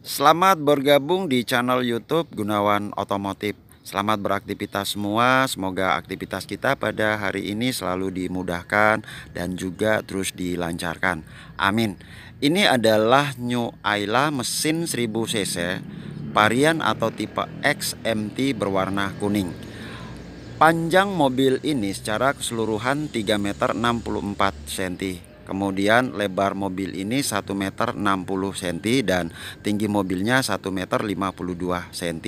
Selamat bergabung di channel YouTube Gunawan Otomotif. Selamat beraktivitas semua. Semoga aktivitas kita pada hari ini selalu dimudahkan dan juga terus dilancarkan. Amin. Ini adalah New Ayla mesin 1000 cc varian atau tipe XMT berwarna kuning. Panjang mobil ini secara keseluruhan 3 meter 64 cm Kemudian lebar mobil ini 1 meter 60 cm dan tinggi mobilnya 1 meter 52 cm.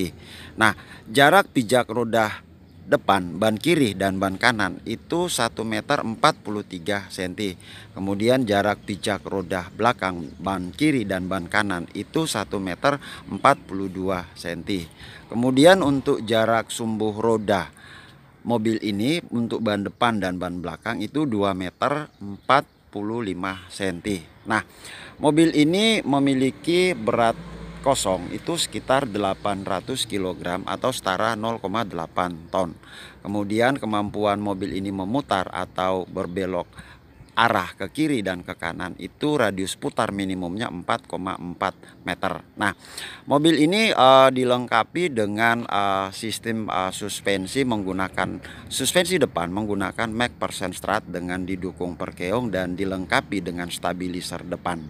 Nah, jarak pijak roda depan, ban kiri dan ban kanan itu 1 meter 43 cm. Kemudian jarak pijak roda belakang, ban kiri dan ban kanan itu 1 meter 42 cm. Kemudian untuk jarak sumbu roda mobil ini untuk ban depan dan ban belakang itu 2 meter 40 cm. Nah, mobil ini memiliki berat kosong itu sekitar 800 kg atau setara 0,8 ton. Kemudian kemampuan mobil ini memutar atau berbelok arah ke kiri dan ke kanan itu radius putar minimumnya 4,4 meter. Nah, mobil ini uh, dilengkapi dengan uh, sistem uh, suspensi menggunakan suspensi depan menggunakan Mac persen dengan didukung perkeong dan dilengkapi dengan stabilizer depan.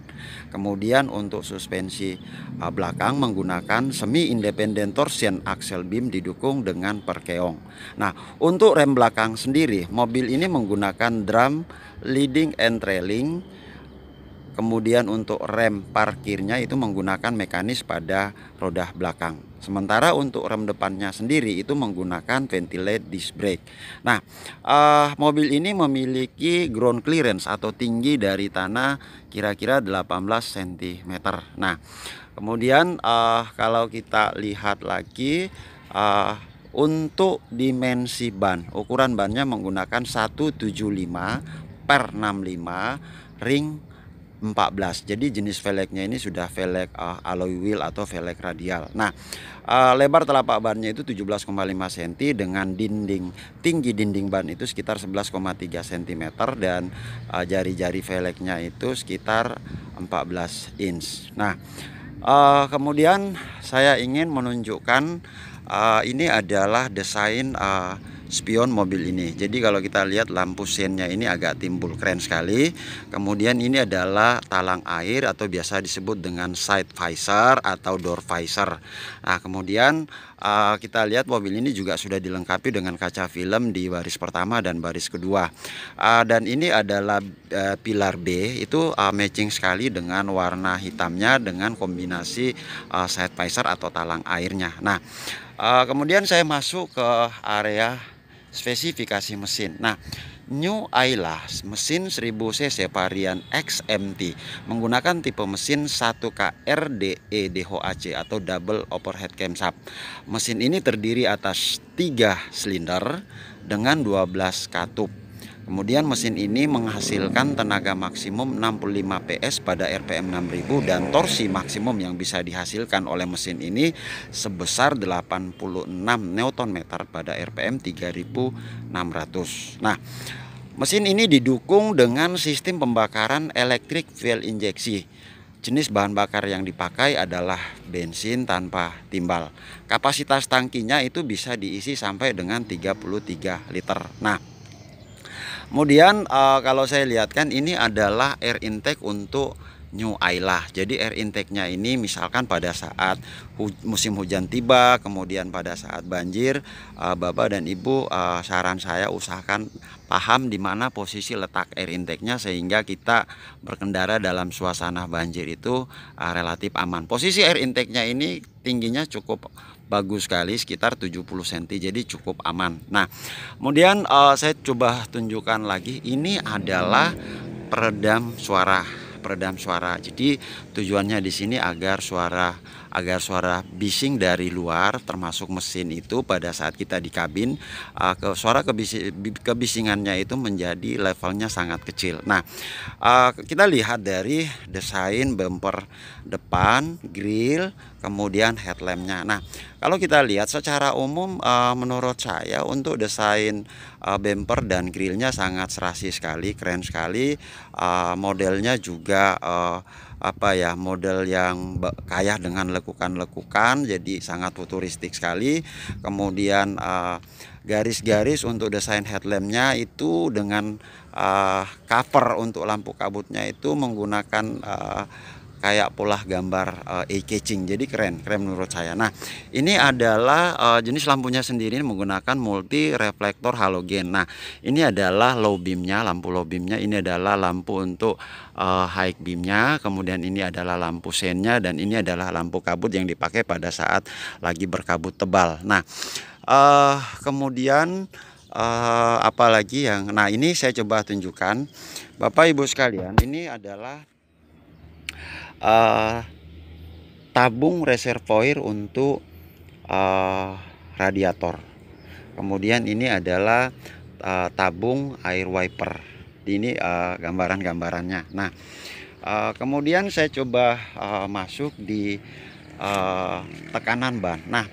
Kemudian untuk suspensi uh, belakang menggunakan semi independen torsion axle beam didukung dengan perkeong. Nah, untuk rem belakang sendiri mobil ini menggunakan drum leading and trailing kemudian untuk rem parkirnya itu menggunakan mekanis pada roda belakang. Sementara untuk rem depannya sendiri itu menggunakan ventilate disc brake. Nah, uh, mobil ini memiliki ground clearance atau tinggi dari tanah kira-kira 18 cm. Nah, kemudian uh, kalau kita lihat lagi uh, untuk dimensi ban, ukuran bannya menggunakan 175 per 65 ring 14 jadi jenis velgnya ini sudah velg uh, alloy wheel atau velg radial nah uh, lebar telapak bannya itu 17,5 cm dengan dinding tinggi dinding ban itu sekitar 11,3 cm dan uh, jari-jari velgnya itu sekitar 14 inch nah uh, kemudian saya ingin menunjukkan uh, ini adalah desain uh, spion mobil ini jadi kalau kita lihat lampu sennya ini agak timbul keren sekali kemudian ini adalah talang air atau biasa disebut dengan side visor atau door visor nah kemudian uh, kita lihat mobil ini juga sudah dilengkapi dengan kaca film di baris pertama dan baris kedua uh, dan ini adalah uh, pilar B itu uh, matching sekali dengan warna hitamnya dengan kombinasi uh, side visor atau talang airnya nah Uh, kemudian saya masuk ke area spesifikasi mesin. Nah, New Ayla mesin 1000 cc varian XMT menggunakan tipe mesin 1KRDE DHOAC atau double overhead cam sub. Mesin ini terdiri atas 3 silinder dengan 12 katup Kemudian mesin ini menghasilkan tenaga maksimum 65 PS pada RPM 6000 dan torsi maksimum yang bisa dihasilkan oleh mesin ini sebesar 86 Nm pada RPM 3600. Nah, mesin ini didukung dengan sistem pembakaran elektrik fuel injeksi. Jenis bahan bakar yang dipakai adalah bensin tanpa timbal. Kapasitas tangkinya itu bisa diisi sampai dengan 33 liter. Nah, Kemudian uh, kalau saya lihat kan ini adalah air intake untuk new Ayla. Jadi air intake-nya ini misalkan pada saat hu musim hujan tiba, kemudian pada saat banjir, uh, Bapak dan Ibu uh, saran saya usahakan paham di mana posisi letak air intake-nya sehingga kita berkendara dalam suasana banjir itu uh, relatif aman. Posisi air intake-nya ini tingginya cukup bagus sekali sekitar 70 cm jadi cukup aman nah kemudian uh, saya coba tunjukkan lagi ini adalah peredam suara peredam suara jadi tujuannya di sini agar suara agar suara bising dari luar termasuk mesin itu pada saat kita di kabin uh, ke, suara kebisi, kebisingannya itu menjadi levelnya sangat kecil. Nah, uh, kita lihat dari desain bumper depan, grill, kemudian headlampnya. Nah, kalau kita lihat secara umum uh, menurut saya untuk desain uh, bumper dan grillnya sangat serasi sekali, keren sekali. Uh, modelnya juga uh, apa ya model yang kaya dengan lekukan-lekukan jadi sangat futuristik sekali kemudian eh, garis-garis uh, untuk desain headlampnya itu dengan uh, cover untuk lampu kabutnya itu menggunakan uh, kayak pola gambar uh, eh, e catching jadi keren keren menurut saya nah ini adalah uh, jenis lampunya sendiri menggunakan multi reflektor halogen nah ini adalah low beamnya lampu low beamnya ini adalah lampu untuk uh, high beamnya kemudian ini adalah lampu sennya dan ini adalah lampu kabut yang dipakai pada saat lagi berkabut tebal nah uh, kemudian uh, apalagi yang nah ini saya coba tunjukkan Bapak Ibu sekalian ini adalah uh, tabung reservoir untuk uh, radiator. Kemudian ini adalah uh, tabung air wiper. Ini uh, gambaran-gambarannya. Nah, uh, kemudian saya coba uh, masuk di uh, tekanan ban. Nah,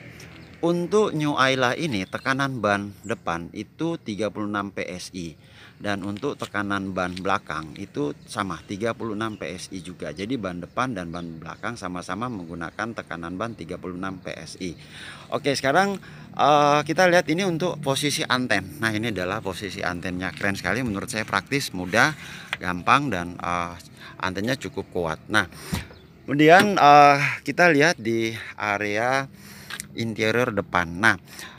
untuk New Ayla ini tekanan ban depan itu 36 PSI dan untuk tekanan ban belakang itu sama 36 PSI juga. Jadi ban depan dan ban belakang sama-sama menggunakan tekanan ban 36 PSI. Oke, sekarang uh, kita lihat ini untuk posisi anten. Nah, ini adalah posisi antennya keren sekali menurut saya praktis, mudah, gampang dan uh, antennya cukup kuat. Nah, kemudian uh, kita lihat di area interior depan. Nah,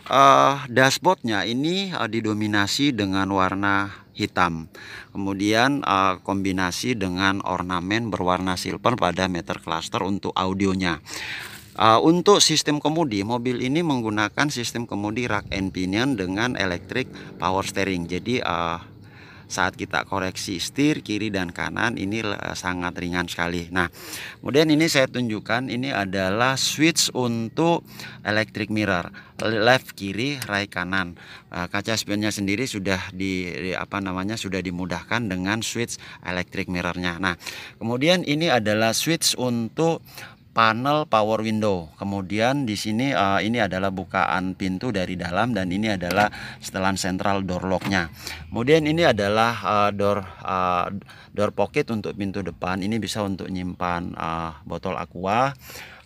uh, dashboardnya ini uh, didominasi dengan warna hitam. Kemudian uh, kombinasi dengan ornamen berwarna silver pada meter cluster untuk audionya. Uh, untuk sistem kemudi, mobil ini menggunakan sistem kemudi rack and pinion dengan electric power steering. Jadi uh, saat kita koreksi setir kiri dan kanan ini eh, sangat ringan sekali nah kemudian ini saya tunjukkan ini adalah switch untuk electric mirror left kiri right kanan eh, kaca spionnya sendiri sudah di, apa namanya sudah dimudahkan dengan switch electric mirrornya nah kemudian ini adalah switch untuk panel power window. Kemudian di sini uh, ini adalah bukaan pintu dari dalam dan ini adalah setelan sentral door locknya. Kemudian ini adalah uh, door uh, door pocket untuk pintu depan. Ini bisa untuk nyimpan uh, botol aqua.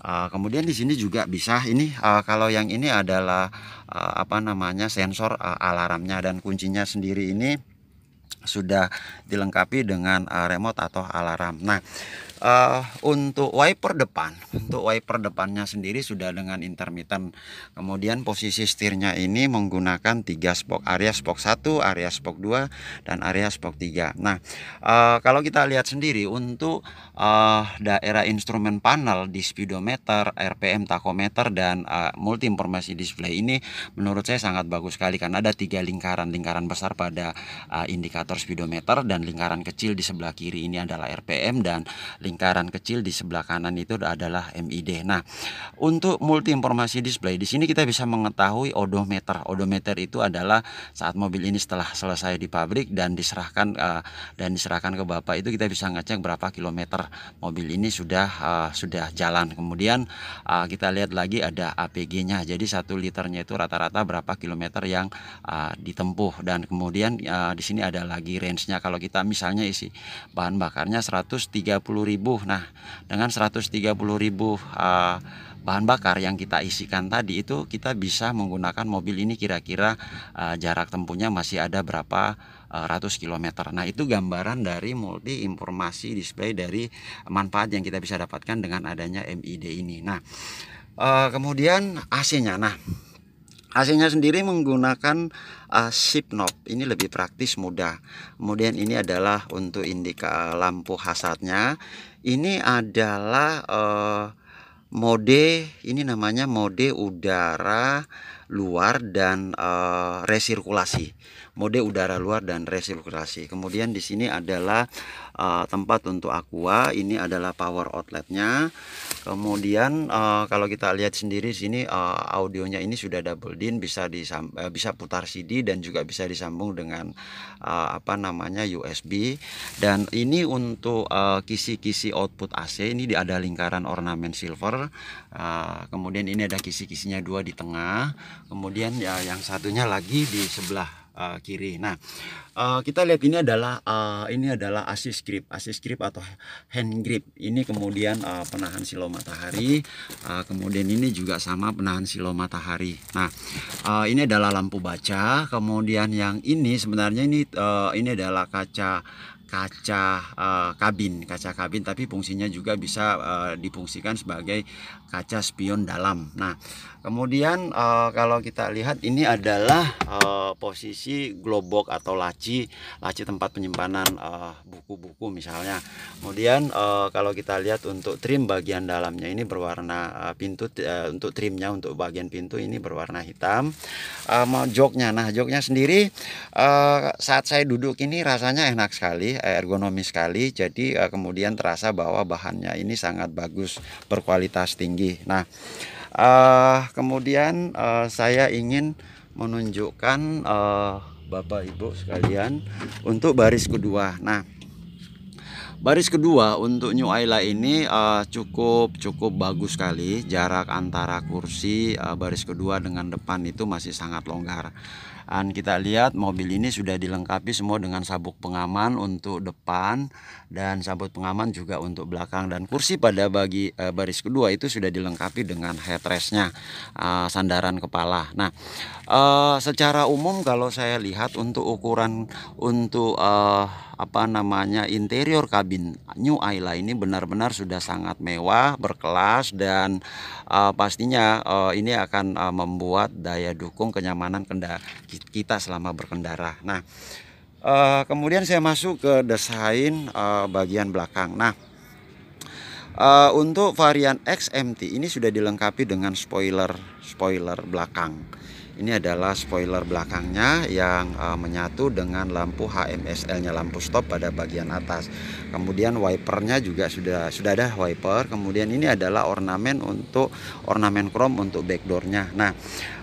Uh, kemudian di sini juga bisa ini uh, kalau yang ini adalah uh, apa namanya sensor uh, alarmnya dan kuncinya sendiri ini sudah dilengkapi dengan uh, remote atau alarm. Nah, uh, untuk wiper depan, untuk wiper depannya sendiri sudah dengan intermittent. Kemudian posisi setirnya ini menggunakan tiga spok, area spok 1, area spok 2 dan area spok 3. Nah, uh, kalau kita lihat sendiri untuk uh, daerah instrumen panel di speedometer, RPM tachometer dan uh, multi informasi display ini menurut saya sangat bagus sekali karena ada tiga lingkaran, lingkaran besar pada uh, indikator speedometer speedometer dan lingkaran kecil di sebelah kiri ini adalah RPM dan lingkaran kecil di sebelah kanan itu adalah MID. Nah, untuk multi informasi display di sini kita bisa mengetahui odometer. Odometer itu adalah saat mobil ini setelah selesai di pabrik dan diserahkan uh, dan diserahkan ke bapak itu kita bisa ngecek berapa kilometer mobil ini sudah uh, sudah jalan. Kemudian uh, kita lihat lagi ada APG-nya. Jadi satu liternya itu rata-rata berapa kilometer yang uh, ditempuh dan kemudian uh, di sini ada lagi lagi range-nya kalau kita misalnya isi bahan bakarnya 130.000 nah dengan 130.000 uh, eh, bahan bakar yang kita isikan tadi itu kita bisa menggunakan mobil ini kira-kira uh, jarak tempuhnya masih ada berapa eh, ratus kilometer. Nah itu gambaran dari multi informasi display dari manfaat yang kita bisa dapatkan dengan adanya MID ini. Nah kemudian AC-nya, nah AC-nya sendiri menggunakan uh, eh, ship knob. Ini lebih praktis, mudah. Kemudian ini adalah untuk indika eh, lampu hazardnya. Ini adalah uh, mode ini namanya mode udara luar dan uh, resirkulasi. Mode udara luar dan resirkulasi. Kemudian di sini adalah uh, tempat untuk aqua, ini adalah power outletnya. Kemudian uh, kalau kita lihat sendiri sini uh, audionya ini sudah double din bisa disam, uh, bisa putar CD dan juga bisa disambung dengan uh, apa namanya USB dan ini untuk kisi-kisi uh, output AC ini ada lingkaran ornamen silver uh, kemudian ini ada kisi-kisinya dua di tengah kemudian ya yang satunya lagi di sebelah uh, kiri. Nah, uh, kita lihat ini adalah uh, ini adalah assist grip, assist grip atau hand grip. Ini kemudian uh, penahan silo matahari, uh, kemudian ini juga sama penahan silo matahari. Nah, uh, ini adalah lampu baca, kemudian yang ini sebenarnya ini uh, ini adalah kaca kaca uh, kabin, kaca kabin tapi fungsinya juga bisa uh, difungsikan sebagai kaca spion dalam. Nah, kemudian e, kalau kita lihat ini adalah e, posisi globok atau laci, laci tempat penyimpanan eh, buku-buku e, misalnya. Kemudian e, kalau kita lihat untuk trim bagian dalamnya ini berwarna e, pintu e, untuk trimnya untuk bagian pintu ini berwarna hitam. E, joknya, nah joknya sendiri e, saat saya duduk ini rasanya enak sekali, ergonomis sekali. Jadi e, kemudian terasa bahwa bahannya ini sangat bagus, berkualitas tinggi lagi nah uh, kemudian uh, saya ingin menunjukkan uh, Bapak Ibu sekalian untuk baris kedua nah Baris kedua untuk New Ayla ini uh, cukup cukup bagus sekali. Jarak antara kursi uh, baris kedua dengan depan itu masih sangat longgar. Dan kita lihat mobil ini sudah dilengkapi semua dengan sabuk pengaman untuk depan dan sabuk pengaman juga untuk belakang dan kursi pada bagi e, baris kedua itu sudah dilengkapi dengan headrestnya e, sandaran kepala. Nah, e, secara umum kalau saya lihat untuk ukuran untuk e, apa namanya interior kabin New Ayla ini benar-benar sudah sangat mewah, berkelas dan uh, pastinya uh, ini akan uh, membuat daya dukung kenyamanan kita selama berkendara. Nah, uh, kemudian saya masuk ke desain uh, bagian belakang. Nah, Uh, untuk varian XMT ini sudah dilengkapi dengan spoiler spoiler belakang ini adalah spoiler belakangnya yang uh, menyatu dengan lampu HMSL-nya lampu stop pada bagian atas. Kemudian wipernya juga sudah sudah ada wiper. Kemudian ini adalah ornamen untuk ornamen krom untuk backdoornya. Nah,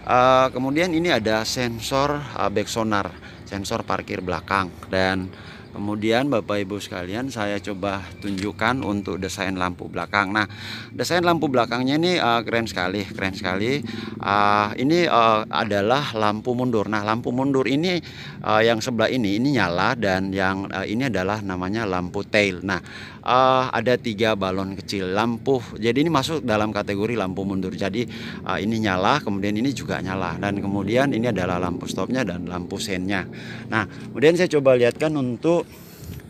uh, kemudian ini ada sensor uh, back sonar, sensor parkir belakang dan Kemudian Bapak Ibu sekalian saya coba tunjukkan untuk desain lampu belakang. Nah, desain lampu belakangnya ini uh, keren sekali, keren sekali. Uh, ini uh, adalah lampu mundur. Nah, lampu mundur ini uh, yang sebelah ini ini nyala dan yang uh, ini adalah namanya lampu tail. Nah, uh, ada tiga balon kecil lampu. Jadi ini masuk dalam kategori lampu mundur. Jadi uh, ini nyala, kemudian ini juga nyala dan kemudian ini adalah lampu stopnya dan lampu sennya. Nah, kemudian saya coba lihatkan untuk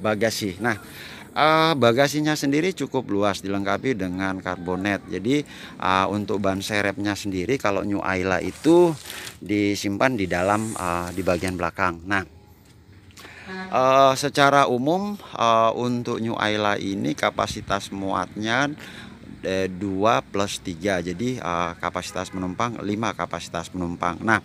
bagasi. Nah, uh, bagasinya sendiri cukup luas dilengkapi dengan karbonet. Jadi uh, untuk ban serepnya sendiri kalau New Ayla itu disimpan di dalam uh, di bagian belakang. Nah, Uh, secara umum uh, untuk New Ayla ini kapasitas muatnya eh, 2 plus 3 jadi uh, kapasitas penumpang 5 kapasitas penumpang nah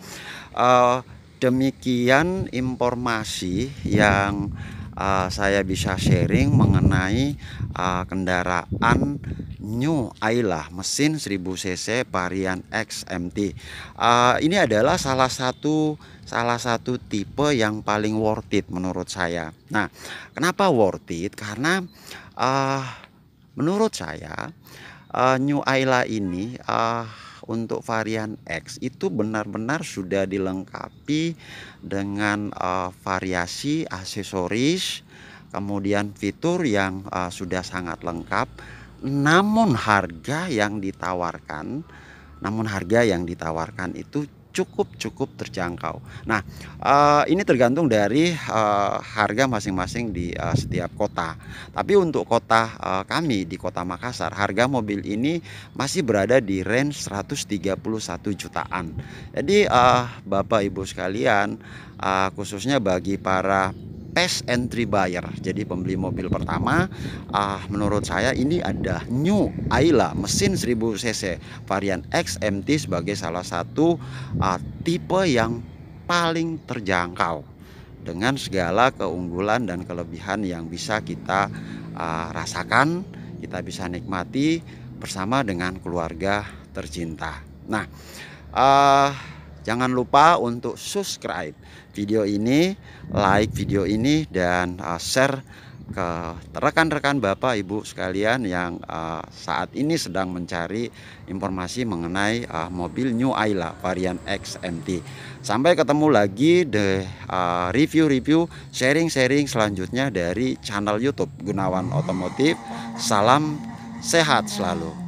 uh, demikian informasi yang hmm uh, saya bisa sharing mengenai uh, kendaraan New Ayla mesin 1000 cc varian XMT. Uh, ah, ini adalah salah satu salah satu tipe yang paling worth it menurut saya. Nah, kenapa worth it? Karena uh, menurut saya uh, New Ayla ini uh, untuk varian X itu benar-benar sudah dilengkapi dengan uh, variasi aksesoris kemudian fitur yang uh, sudah sangat lengkap namun harga yang ditawarkan namun harga yang ditawarkan itu cukup-cukup terjangkau. Nah, eh, ini tergantung dari eh, harga masing-masing di eh, setiap kota. Tapi untuk kota kami di Kota Makassar, harga mobil ini masih berada di range 131 jutaan. Jadi Bapak Ibu sekalian, khususnya bagi para test entry buyer jadi pembeli mobil pertama ah menurut saya ini ada new Ayla mesin 1000 cc varian XMT sebagai salah satu ah, tipe yang paling terjangkau dengan segala keunggulan dan kelebihan yang bisa kita uh, rasakan, kita bisa nikmati bersama dengan keluarga tercinta. Nah, uh, Jangan lupa untuk subscribe video ini, like video ini, dan uh, share ke rekan-rekan Bapak Ibu sekalian yang uh, saat ini sedang mencari informasi mengenai uh, mobil New Ayla varian XMT. Sampai ketemu lagi di uh, review-review, sharing-sharing selanjutnya dari channel YouTube Gunawan Otomotif. Salam sehat selalu.